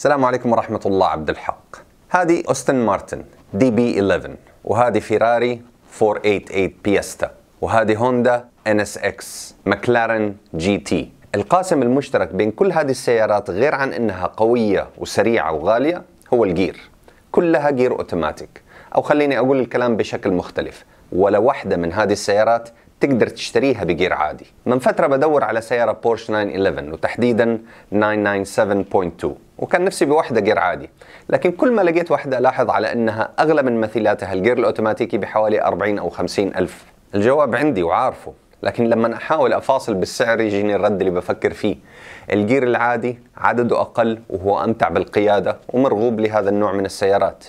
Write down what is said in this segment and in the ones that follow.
السلام عليكم ورحمة الله عبد الحق هذه أوستن مارتن دي بي 11 وهذه فيراري 488 بيستا وهذه هوندا ان اس اكس مكلارن جي تي القاسم المشترك بين كل هذه السيارات غير عن انها قوية وسريعة وغالية هو الجير كلها جير اوتوماتيك او خليني اقول الكلام بشكل مختلف ولا واحدة من هذه السيارات تقدر تشتريها بجير عادي من فترة بدور على سيارة بورش 911 وتحديدا 997.2 وكان نفسي بواحدة جير عادي لكن كل ما لقيت واحدة ألاحظ على أنها أغلى من مثيلاتها الجير الأوتوماتيكي بحوالي 40 أو 50 ألف الجواب عندي وعارفه لكن لما أحاول أفاصل بالسعر يجيني الرد اللي بفكر فيه الجير العادي عدده أقل وهو أمتع بالقيادة ومرغوب لهذا النوع من السيارات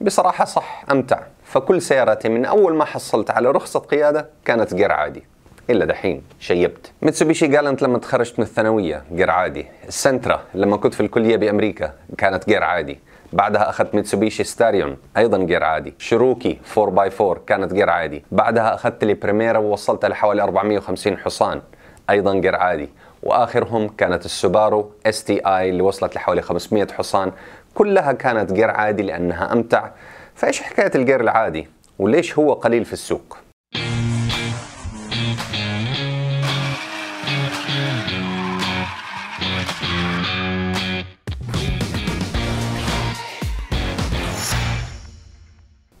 بصراحة صح أمتع فكل سيارتي من أول ما حصلت على رخصة قيادة كانت جير عادي إلا دحين شيبت متسوبيشي جالنت لما تخرجت من الثانوية جير عادي السنترا لما كنت في الكلية بأمريكا كانت جير عادي بعدها اخذت ميتسوبيشي ستاريون ايضا جير عادي شروكي 4 x 4 كانت جير عادي بعدها اخذت لي بريميرا ووصلتها لحوالي 450 حصان ايضا جير عادي واخرهم كانت السوبارو اس تي اي اللي وصلت لحوالي 500 حصان كلها كانت جير عادي لانها امتع فايش حكاية الجير العادي وليش هو قليل في السوق؟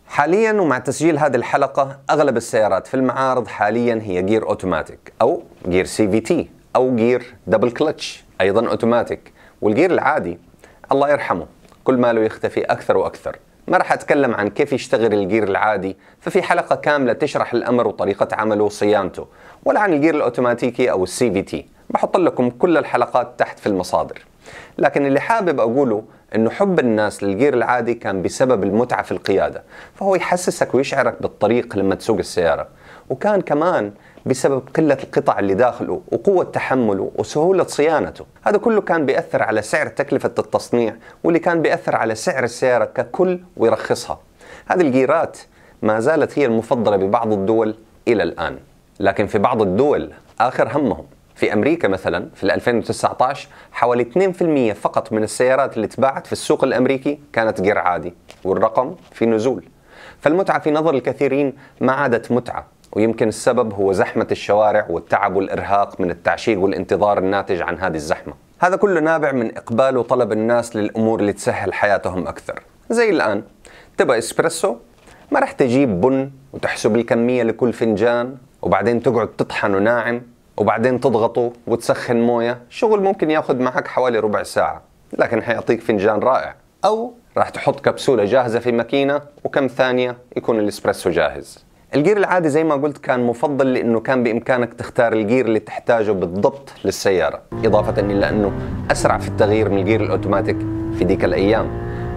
حاليا ومع تسجيل هذه الحلقة أغلب السيارات في المعارض حاليا هي جير أوتوماتيك أو جير سي في تي أو جير دبل كلتش أيضا أوتوماتيك والجير العادي الله يرحمه كل ماله يختفي أكثر وأكثر ما راح أتكلم عن كيف يشتغل الجير العادي ففي حلقة كاملة تشرح الأمر وطريقة عمله وصيانته ولا عن الجير الأوتوماتيكي أو السي في تي بحط لكم كل الحلقات تحت في المصادر لكن اللي حابب أقوله أنه حب الناس للجير العادي كان بسبب المتعة في القيادة فهو يحسسك ويشعرك بالطريق لما تسوق السيارة وكان كمان بسبب قلة القطع اللي داخله وقوة تحمله وسهولة صيانته هذا كله كان بيأثر على سعر تكلفة التصنيع واللي كان بيأثر على سعر السيارة ككل ويرخصها هذه الجيرات ما زالت هي المفضلة ببعض الدول إلى الآن لكن في بعض الدول آخر همهم في أمريكا مثلا في 2019 حوالي 2% فقط من السيارات اللي تباعت في السوق الأمريكي كانت جير عادي والرقم في نزول فالمتعة في نظر الكثيرين ما عادت متعة ويمكن السبب هو زحمة الشوارع والتعب والإرهاق من التعشيق والانتظار الناتج عن هذه الزحمة هذا كله نابع من إقبال وطلب الناس للأمور اللي تسهل حياتهم أكثر زي الآن تبغى إسبريسو ما رح تجيب بن وتحسب الكمية لكل فنجان وبعدين تقعد تطحنه ناعم وبعدين تضغطه وتسخن موية شغل ممكن ياخذ معك حوالي ربع ساعة لكن حيعطيك فنجان رائع أو راح تحط كبسولة جاهزة في ماكينة وكم ثانية يكون الإسبريسو جاهز الجير العادي زي ما قلت كان مفضل لانه كان بامكانك تختار الجير اللي تحتاجه بالضبط للسياره اضافه الى انه اسرع في التغيير من الجير الاوتوماتيك في ديك الايام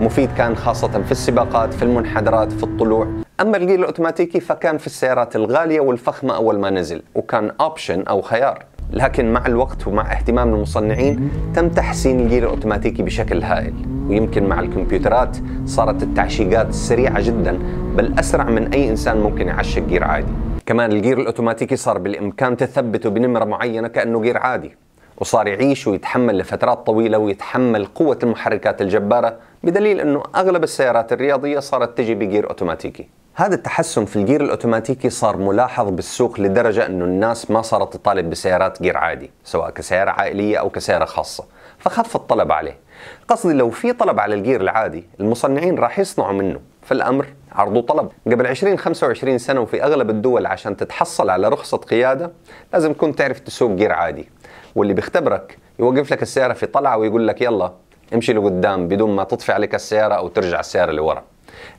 مفيد كان خاصة في السباقات في المنحدرات في الطلوع أما الجير الأوتوماتيكي فكان في السيارات الغالية والفخمة أول ما نزل وكان أوبشن أو خيار لكن مع الوقت ومع اهتمام المصنعين تم تحسين الجير الأوتوماتيكي بشكل هائل ويمكن مع الكمبيوترات صارت التعشيقات سريعة جدا بل أسرع من أي إنسان ممكن يعشق جير عادي كمان الجير الأوتوماتيكي صار بالإمكان تثبته بنمرة معينة كأنه جير عادي وصار يعيش ويتحمل لفترات طويلة ويتحمل قوة المحركات الجبارة بدليل أنه أغلب السيارات الرياضية صارت تجي بجير أوتوماتيكي هذا التحسن في الجير الاوتوماتيكي صار ملاحظ بالسوق لدرجه انه الناس ما صارت تطالب بسيارات جير عادي سواء كسياره عائليه او كسياره خاصه فخف الطلب عليه قصدي لو في طلب على الجير العادي المصنعين راح يصنعوا منه فالأمر عرض وطلب قبل 20 25 سنة وفي أغلب الدول عشان تتحصل على رخصة قيادة لازم تكون تعرف تسوق جير عادي واللي بيختبرك يوقف لك السيارة في طلعة ويقول لك يلا امشي لقدام بدون ما تطفي عليك السيارة أو ترجع السيارة لورا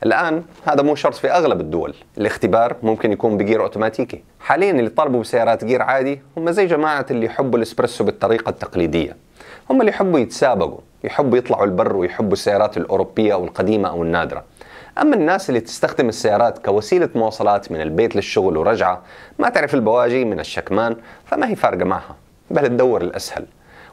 الآن هذا مو شرط في أغلب الدول الاختبار ممكن يكون بجير أوتوماتيكي حاليا اللي طلبوا بسيارات جير عادي هم زي جماعة اللي يحبوا الإسبريسو بالطريقة التقليدية هم اللي يحبوا يتسابقوا يحبوا يطلعوا البر ويحبوا السيارات الأوروبية أو القديمة أو النادرة أما الناس اللي تستخدم السيارات كوسيلة مواصلات من البيت للشغل ورجعة ما تعرف البواجي من الشكمان فما هي فارقة معها بل تدور الأسهل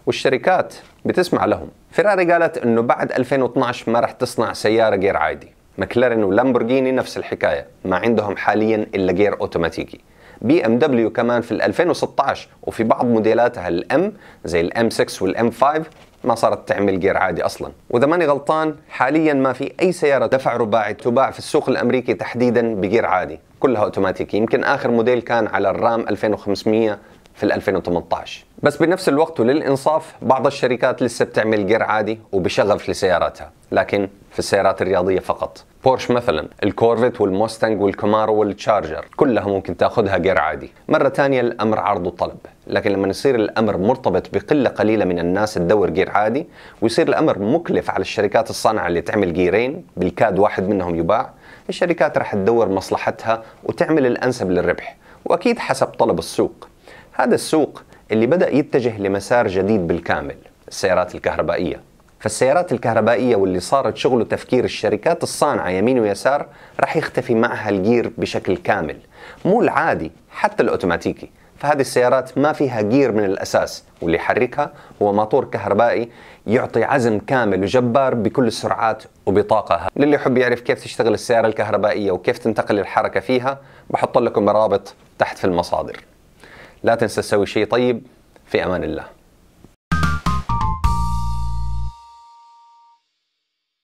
والشركات بتسمع لهم فيراري قالت أنه بعد 2012 ما راح تصنع سيارة غير عادي مكلارين ولامبورغيني نفس الحكاية ما عندهم حاليا إلا غير أوتوماتيكي بي ام دبليو كمان في 2016 وفي بعض موديلاتها الام زي الام 6 والام 5 ما صارت تعمل جير عادي اصلا واذا ماني غلطان حاليا ما في اي سياره دفع رباعي تباع في السوق الامريكي تحديدا بجير عادي كلها اوتوماتيكي يمكن اخر موديل كان على الرام 2500 في 2018 بس بنفس الوقت وللإنصاف بعض الشركات لسه بتعمل جير عادي وبشغف لسياراتها لكن في السيارات الرياضية فقط بورش مثلا الكورفت والموستنج والكمارو والتشارجر كلها ممكن تاخذها جير عادي مرة ثانية الأمر عرض وطلب لكن لما يصير الأمر مرتبط بقلة قليلة من الناس تدور جير عادي ويصير الأمر مكلف على الشركات الصانعة اللي تعمل جيرين بالكاد واحد منهم يباع الشركات راح تدور مصلحتها وتعمل الأنسب للربح وأكيد حسب طلب السوق هذا السوق اللي بدأ يتجه لمسار جديد بالكامل السيارات الكهربائية فالسيارات الكهربائية واللي صارت شغل تفكير الشركات الصانعة يمين ويسار راح يختفي معها الجير بشكل كامل مو العادي حتى الأوتوماتيكي فهذه السيارات ما فيها جير من الأساس واللي يحركها هو موتور كهربائي يعطي عزم كامل وجبار بكل السرعات وبطاقة للي يحب يعرف كيف تشتغل السيارة الكهربائية وكيف تنتقل الحركة فيها بحط لكم رابط تحت في المصادر لا تنسى تسوي شيء طيب في امان الله